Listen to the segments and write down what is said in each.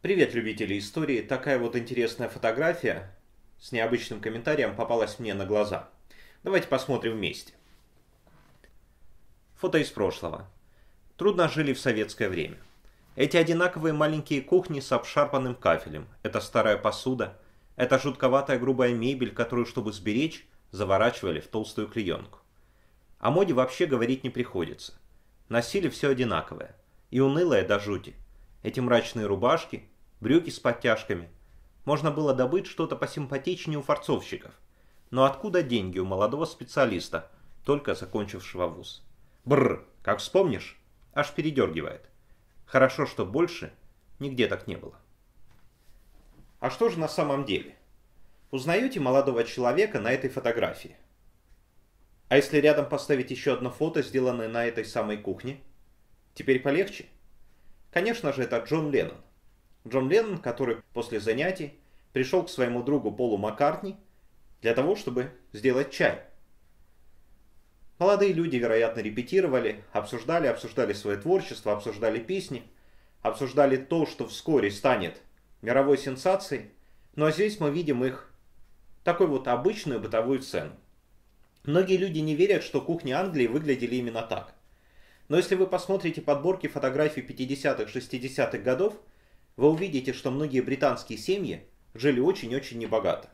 Привет, любители истории! Такая вот интересная фотография с необычным комментарием попалась мне на глаза. Давайте посмотрим вместе. Фото из прошлого. Трудно жили в советское время. Эти одинаковые маленькие кухни с обшарпанным кафелем, это старая посуда, это жутковатая грубая мебель, которую, чтобы сберечь, заворачивали в толстую клеенку. О моде вообще говорить не приходится. Носили все одинаковое. И унылое до жути – эти мрачные рубашки, брюки с подтяжками. Можно было добыть что-то посимпатичнее у форцовщиков. Но откуда деньги у молодого специалиста, только закончившего вуз? Бррр, как вспомнишь, аж передергивает. Хорошо, что больше нигде так не было. А что же на самом деле? Узнаете молодого человека на этой фотографии? А если рядом поставить еще одно фото, сделанное на этой самой кухне? Теперь полегче? Конечно же, это Джон Леннон. Джон Леннон, который после занятий пришел к своему другу Полу Маккартни для того, чтобы сделать чай. Молодые люди, вероятно, репетировали, обсуждали, обсуждали свое творчество, обсуждали песни, обсуждали то, что вскоре станет мировой сенсацией. Но ну, а здесь мы видим их такой вот обычную бытовую сцену. Многие люди не верят, что кухни Англии выглядели именно так. Но если вы посмотрите подборки фотографий 50-х, 60-х годов, вы увидите, что многие британские семьи жили очень-очень небогато.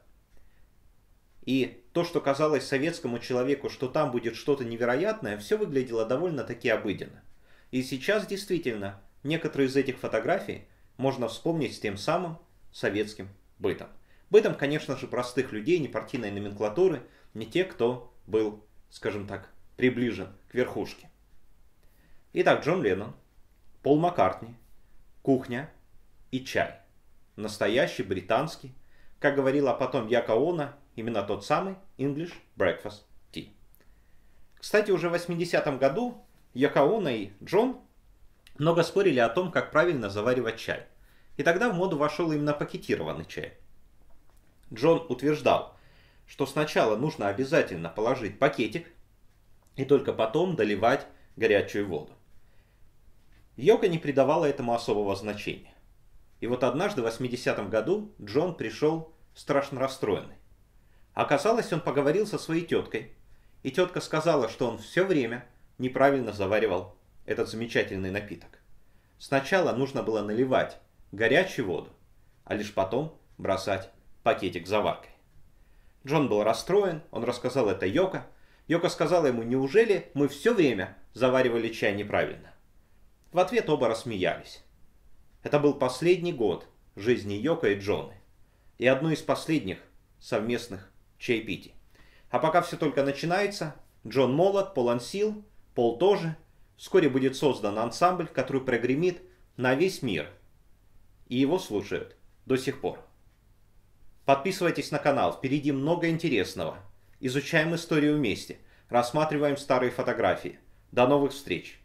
И то, что казалось советскому человеку, что там будет что-то невероятное, все выглядело довольно-таки обыденно. И сейчас действительно некоторые из этих фотографий можно вспомнить с тем самым советским бытом. Бытом, конечно же, простых людей, не партийной номенклатуры, не тех, кто был, скажем так, приближен к верхушке. Итак, Джон Леннон, Пол Маккартни, кухня и чай. Настоящий британский, как говорила потом Якоона, именно тот самый English Breakfast Tea. Кстати, уже в 80-м году Якоона и Джон много спорили о том, как правильно заваривать чай. И тогда в моду вошел именно пакетированный чай. Джон утверждал, что сначала нужно обязательно положить пакетик и только потом доливать горячую воду. Йока не придавала этому особого значения. И вот однажды в 80-м году Джон пришел страшно расстроенный. Оказалось, он поговорил со своей теткой, и тетка сказала, что он все время неправильно заваривал этот замечательный напиток. Сначала нужно было наливать горячую воду, а лишь потом бросать пакетик заваркой. Джон был расстроен, он рассказал это Йока. Йока сказала ему, неужели мы все время заваривали чай неправильно? В ответ оба рассмеялись. Это был последний год жизни Йока и Джоны. И одно из последних совместных чаепитий. А пока все только начинается, Джон молод, полон сил, Пол тоже. Вскоре будет создан ансамбль, который прогремит на весь мир. И его слушают до сих пор. Подписывайтесь на канал, впереди много интересного. Изучаем историю вместе, рассматриваем старые фотографии. До новых встреч!